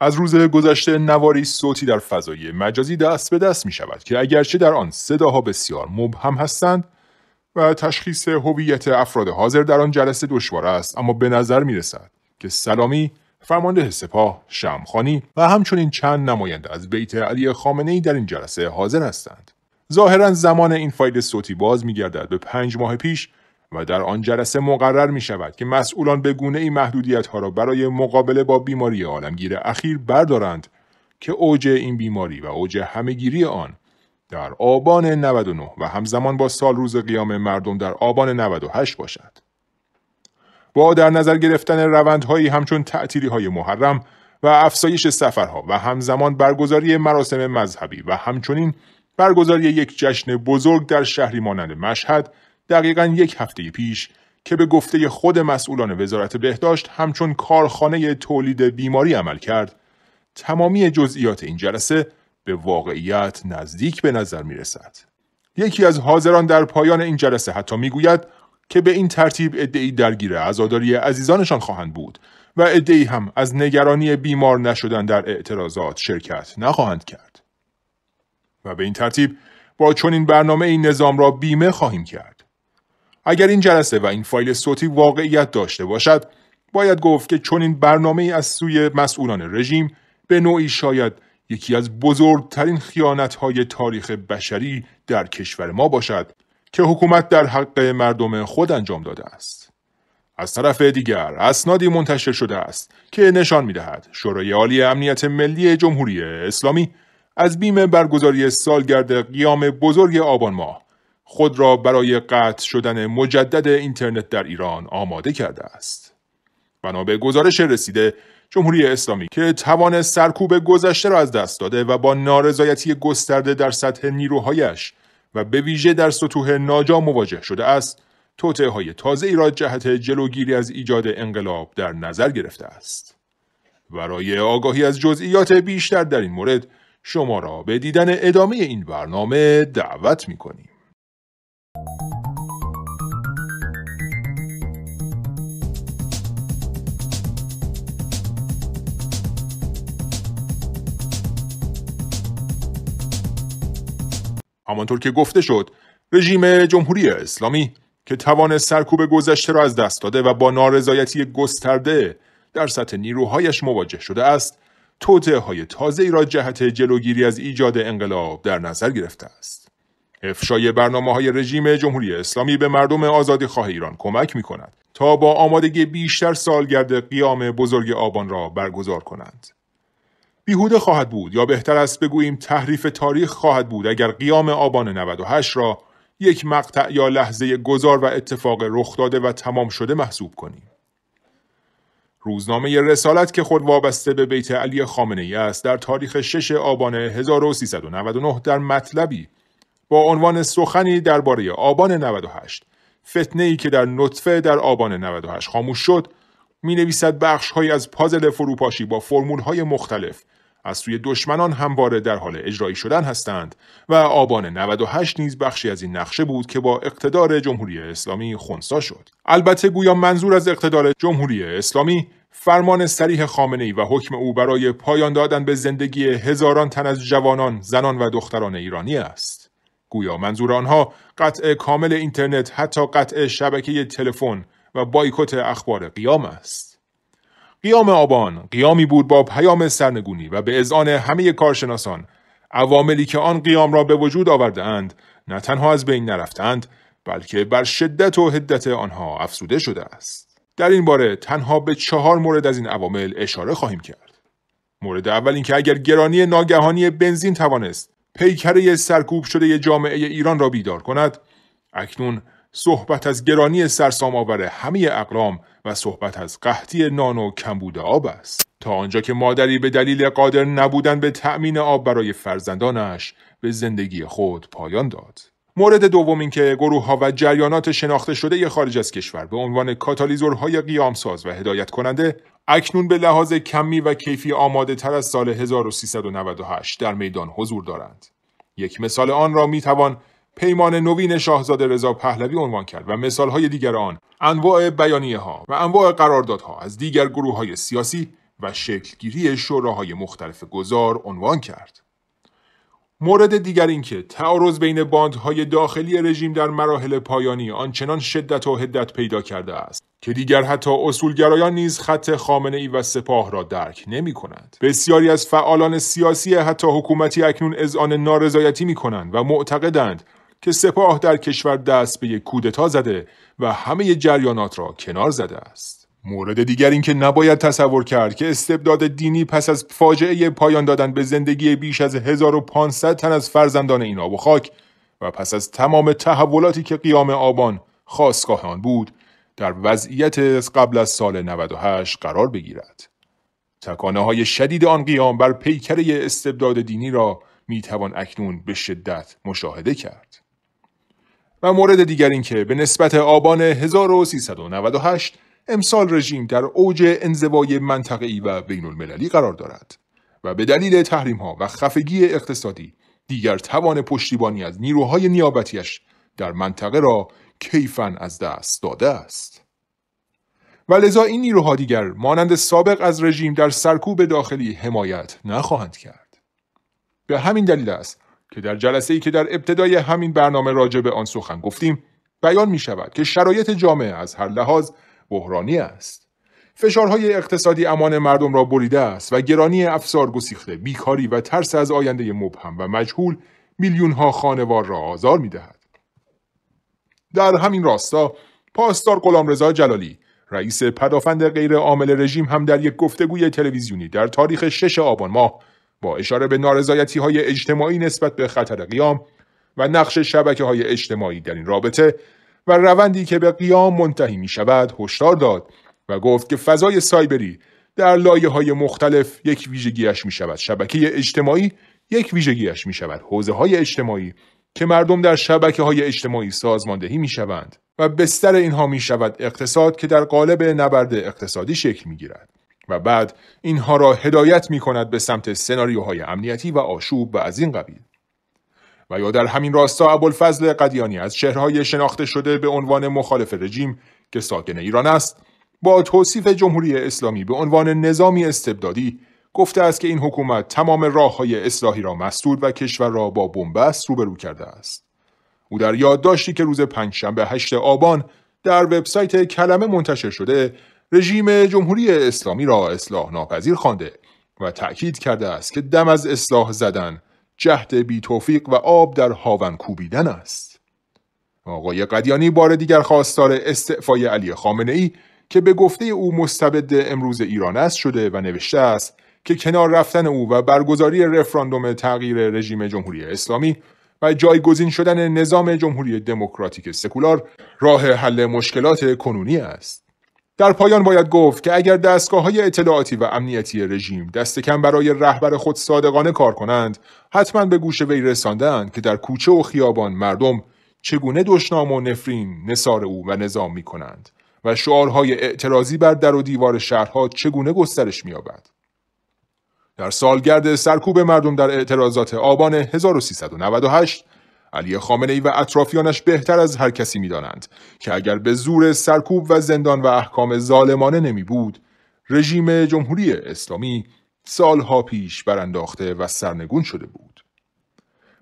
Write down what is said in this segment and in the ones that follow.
از روز گذشته نواری صوتی در فضای مجازی دست به دست می شود که اگرچه در آن صداها بسیار مبهم هستند و تشخیص هویت افراد حاضر در آن جلسه دشوار است اما به نظر می رسد که سلامی فرمانده سپاه شمخانی و همچنین چند نماینده از بیت علی خامنه ای در این جلسه حاضر هستند ظاهرا زمان این فایل صوتی باز می گردد به پنج ماه پیش و در آن جلسه مقرر می شود که مسئولان به گونه این محدودیت ها را برای مقابله با بیماری عالمگیر اخیر بردارند که اوج این بیماری و اوج همهگیری آن در آبان 99 و همزمان با سال روز قیام مردم در آبان 98 باشد. با در نظر گرفتن روندهایی همچون تعطیلی های محرم و افزایش سفرها و همزمان برگزاری مراسم مذهبی و همچنین برگزاری یک جشن بزرگ در شهری مانند مشهد دقیقا یک هفته پیش که به گفته خود مسئولان وزارت بهداشت همچون کارخانه تولید بیماری عمل کرد تمامی جزئیات این جلسه به واقعیت نزدیک به نظر می رسد. یکی از حاضران در پایان این جلسه حتی گوید که به این ترتیب ادعی درگیر عزاداری عزیزانشان خواهند بود و ادعی هم از نگرانی بیمار نشدن در اعتراضات شرکت نخواهند کرد و به این ترتیب با چنین برنامه این نظام را بیمه خواهیم کرد اگر این جلسه و این فایل صوتی واقعیت داشته باشد باید گفت که چون این برنامه ای از سوی مسئولان رژیم به نوعی شاید یکی از بزرگترین خیانتهای تاریخ بشری در کشور ما باشد که حکومت در حق مردم خود انجام داده است. از طرف دیگر اسنادی منتشر شده است که نشان میدهد شورای عالی امنیت ملی جمهوری اسلامی از بیم برگزاری سالگرد قیام بزرگ آبان ماه خود را برای قطع شدن مجدد اینترنت در ایران آماده کرده است. بنا به گزارش رسیده جمهوری اسلامی که توان سرکوب گذشته را از دست داده و با نارضایتی گسترده در سطح نیروهایش و به ویژه در سطوح ناجا مواجه شده است توطعه های تازه ای را جهت جلوگیری از ایجاد انقلاب در نظر گرفته است برای آگاهی از جزئیات بیشتر در این مورد شما را به دیدن ادامه این برنامه دعوت می کنیم همانطور که گفته شد رژیم جمهوری اسلامی که توان سرکوب گذشته را از دست داده و با نارضایتی گسترده در سطح نیروهایش مواجه شده است توطعه های تازه ای را جهت جلوگیری از ایجاد انقلاب در نظر گرفته است افشای برنامه های رژیم جمهوری اسلامی به مردم آزادی خواه ایران کمک می کند تا با آمادگی بیشتر سالگرد قیام بزرگ آبان را برگزار کنند بیهوده خواهد بود یا بهتر است بگوییم تحریف تاریخ خواهد بود اگر قیام آبان 98 را یک مقطع یا لحظه گذار و اتفاق رخ داده و تمام شده محسوب کنیم. روزنامه رسالت که خود وابسته به بیت علی خامنه ای است در تاریخ 6 آبان 1399 در مطلبی با عنوان سخنی درباره آبان 98 فتنه ای که در نطفه در آبان 98 خاموش شد می نویسد بخش های از پازل فروپاشی با فرمول های مختلف از سوی دشمنان همواره در حال اجرایی شدن هستند و آبان 98 نیز بخشی از این نقشه بود که با اقتدار جمهوری اسلامی خونسا شد البته گویا منظور از اقتدار جمهوری اسلامی فرمان سریح خامنه‌ای و حکم او برای پایان دادن به زندگی هزاران تن از جوانان، زنان و دختران ایرانی است. گویا منظور آنها قطع کامل اینترنت حتی قطع شبکه تلفن و بایکوت اخبار قیام است. قیام آبان قیامی بود با پیام سرنگونی و به اذعان همه کارشناسان عواملی که آن قیام را به وجود آورده اند نه تنها از بین نرفتند بلکه بر شدت و حدت آنها افسوده شده است در این باره تنها به چهار مورد از این عوامل اشاره خواهیم کرد مورد اول اینکه اگر گرانی ناگهانی بنزین توانست پیکره سرکوب شده جامعه ایران را بیدار کند اکنون صحبت از گرانی سرسام آور همه اقلام و صحبت از قحطی نان و کمبود آب است تا آنجا که مادری به دلیل قادر نبودن به تأمین آب برای فرزندانش به زندگی خود پایان داد مورد دوم این که گروه ها و جریانات شناخته شده خارج از کشور به عنوان کاتالیزورهای قیامساز و هدایت کننده اکنون به لحاظ کمی و کیفی آماده تر از سال 1398 در میدان حضور دارند. یک مثال آن را می پیمان نوین شاهزاده رضا پهلوی عنوان کرد و مثالهای دیگر آن انواع بیانیه ها و انواع قراردادها از دیگر گروه های سیاسی و شکلگیری شوراهای مختلف گذار عنوان کرد. مورد دیگر اینکه تعارض بین باندهای داخلی رژیم در مراحل پایانی آنچنان شدت و هدت پیدا کرده است که دیگر حتی اصولگرایان نیز خط خامنه ای و سپاه را درک نمی کند. بسیاری از فعالان سیاسی حتی حکومتی اکنون اذعان نارضایتی می کنند و معتقدند که سپاه در کشور دست به یک کودتا زده و همه جریانات را کنار زده است. مورد دیگر این که نباید تصور کرد که استبداد دینی پس از فاجعه پایان دادن به زندگی بیش از 1500 تن از فرزندان این آب و خاک و پس از تمام تحولاتی که قیام آبان خواستگاه آن بود در وضعیت قبل از سال 98 قرار بگیرد. تکانه های شدید آن قیام بر پیکره استبداد دینی را می توان اکنون به شدت مشاهده کرد. و مورد دیگر اینکه به نسبت آبان 1398 امسال رژیم در اوج انزوای منطقه‌ای و بین المللی قرار دارد و به دلیل تحریم ها و خفگی اقتصادی دیگر توان پشتیبانی از نیروهای نیابتیش در منطقه را کیفن از دست داده است و لذا این نیروها دیگر مانند سابق از رژیم در سرکوب داخلی حمایت نخواهند کرد به همین دلیل است که در جلسه ای که در ابتدای همین برنامه راجع به آن سخن گفتیم بیان می شود که شرایط جامعه از هر لحاظ بحرانی است. فشارهای اقتصادی امان مردم را بریده است و گرانی افسار گسیخته، بیکاری و ترس از آینده مبهم و مجهول میلیون ها خانوار را آزار می دهد. در همین راستا پاسدار غلامرضا جلالی رئیس پدافند غیر عامل رژیم هم در یک گفتگوی تلویزیونی در تاریخ 6 آبان ماه اشاره به نارضایتی های اجتماعی نسبت به خطر قیام و نقش شبکه های اجتماعی در این رابطه و روندی که به قیام منتهی می شود هشدار داد و گفت که فضای سایبری در لایه های مختلف یک ویژگیش می شود شبکه اجتماعی یک ویژگیش می شود حوزه های اجتماعی که مردم در شبکه های اجتماعی سازماندهی می شوند و بستر اینها می شود اقتصاد که در قالب نبرد اقتصادی شکل می گیرد و بعد اینها را هدایت می کند به سمت سناریوهای امنیتی و آشوب و از این قبیل و یا در همین راستا ابوالفضل قدیانی از شهرهای شناخته شده به عنوان مخالف رژیم که ساکن ایران است با توصیف جمهوری اسلامی به عنوان نظامی استبدادی گفته است که این حکومت تمام راه های اصلاحی را مسدود و کشور را با بنبست روبرو کرده است او در یادداشتی که روز پنجشنبه هشت آبان در وبسایت کلمه منتشر شده رژیم جمهوری اسلامی را اصلاح ناپذیر خوانده و تأکید کرده است که دم از اصلاح زدن جهد بی توفیق و آب در هاون کوبیدن است. آقای قدیانی بار دیگر خواستار استعفای علی خامنه ای که به گفته او مستبد امروز ایران است شده و نوشته است که کنار رفتن او و برگزاری رفراندوم تغییر رژیم جمهوری اسلامی و جایگزین شدن نظام جمهوری دموکراتیک سکولار راه حل مشکلات کنونی است. در پایان باید گفت که اگر دستگاه های اطلاعاتی و امنیتی رژیم دست کم برای رهبر خود صادقانه کار کنند حتما به گوش وی رساندند که در کوچه و خیابان مردم چگونه دشنام و نفرین نصار او و نظام می کنند و شعارهای اعتراضی بر در و دیوار شهرها چگونه گسترش می‌یابد. در سالگرد سرکوب مردم در اعتراضات آبان 1398 علی خامنه ای و اطرافیانش بهتر از هر کسی میدانند که اگر به زور سرکوب و زندان و احکام ظالمانه نمی بود رژیم جمهوری اسلامی سالها پیش برانداخته و سرنگون شده بود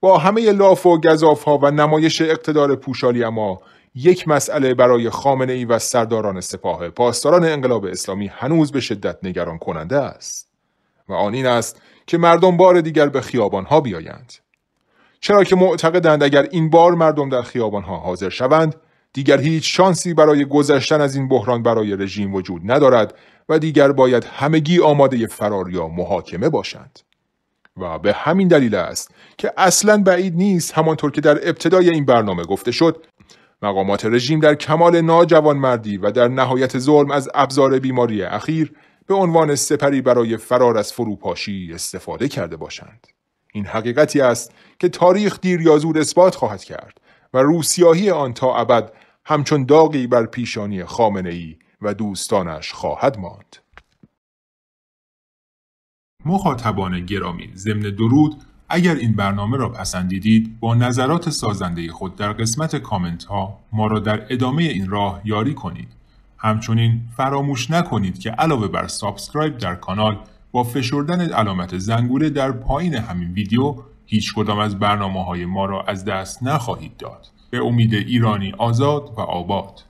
با همه لاف و گذاف ها و نمایش اقتدار پوشالی اما یک مسئله برای خامنه ای و سرداران سپاه پاسداران انقلاب اسلامی هنوز به شدت نگران کننده است و آن این است که مردم بار دیگر به خیابان بیایند چرا که معتقدند اگر این بار مردم در ها حاضر شوند دیگر هیچ شانسی برای گذشتن از این بحران برای رژیم وجود ندارد و دیگر باید همگی آماده فرار یا محاکمه باشند و به همین دلیل است که اصلا بعید نیست همانطور که در ابتدای این برنامه گفته شد مقامات رژیم در کمال ناجوانمردی و در نهایت ظلم از ابزار بیماری اخیر به عنوان سپری برای فرار از فروپاشی استفاده کرده باشند این حقیقتی است که تاریخ دیر یا زود اثبات خواهد کرد و روسیاهی آن تا ابد همچون داغی بر پیشانی خامنه ای و دوستانش خواهد ماند. مخاطبان گرامی ضمن درود اگر این برنامه را پسندیدید با نظرات سازنده خود در قسمت کامنت ها ما را در ادامه این راه یاری کنید. همچنین فراموش نکنید که علاوه بر سابسکرایب در کانال با فشردن علامت زنگوله در پایین همین ویدیو هیچ کدام از برنامه های ما را از دست نخواهید داد. به امید ایرانی آزاد و آباد